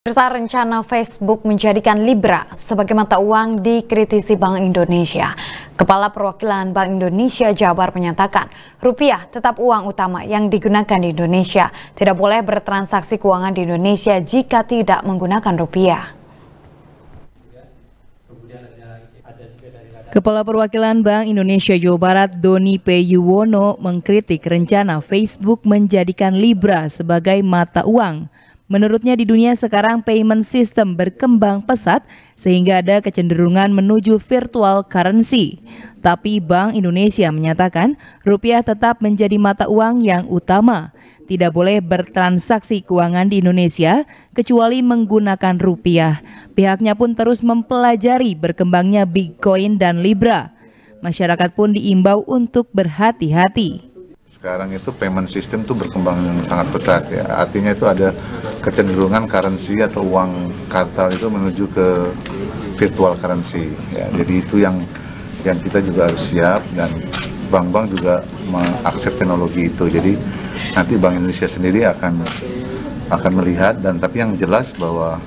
Pemirsa rencana Facebook menjadikan Libra sebagai mata uang dikritisi Bank Indonesia. Kepala Perwakilan Bank Indonesia Jabar menyatakan, rupiah tetap uang utama yang digunakan di Indonesia. Tidak boleh bertransaksi keuangan di Indonesia jika tidak menggunakan rupiah. Kepala Perwakilan Bank Indonesia Jawa Barat Doni P. Yuwono mengkritik rencana Facebook menjadikan Libra sebagai mata uang Menurutnya di dunia sekarang payment system berkembang pesat sehingga ada kecenderungan menuju virtual currency. Tapi Bank Indonesia menyatakan rupiah tetap menjadi mata uang yang utama. Tidak boleh bertransaksi keuangan di Indonesia kecuali menggunakan rupiah. Pihaknya pun terus mempelajari berkembangnya Bitcoin dan Libra. Masyarakat pun diimbau untuk berhati-hati. Sekarang itu payment system tuh berkembang sangat pesat ya. Artinya itu ada kecenderungan currency atau uang kartal itu menuju ke virtual currency ya. Jadi itu yang yang kita juga harus siap dan bank-bank juga mengakses teknologi itu. Jadi nanti Bank Indonesia sendiri akan akan melihat dan tapi yang jelas bahwa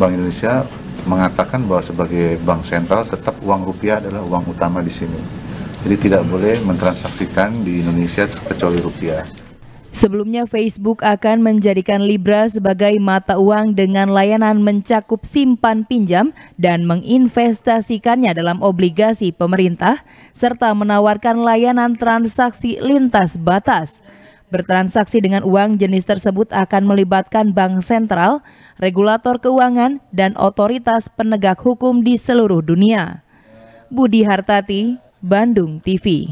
Bank Indonesia mengatakan bahwa sebagai bank sentral tetap uang rupiah adalah uang utama di sini jadi tidak boleh mentransaksikan di Indonesia kecuali rupiah. Sebelumnya Facebook akan menjadikan Libra sebagai mata uang dengan layanan mencakup simpan pinjam dan menginvestasikannya dalam obligasi pemerintah serta menawarkan layanan transaksi lintas batas. Bertransaksi dengan uang jenis tersebut akan melibatkan bank sentral, regulator keuangan, dan otoritas penegak hukum di seluruh dunia. Budi Hartati, Bandung TV.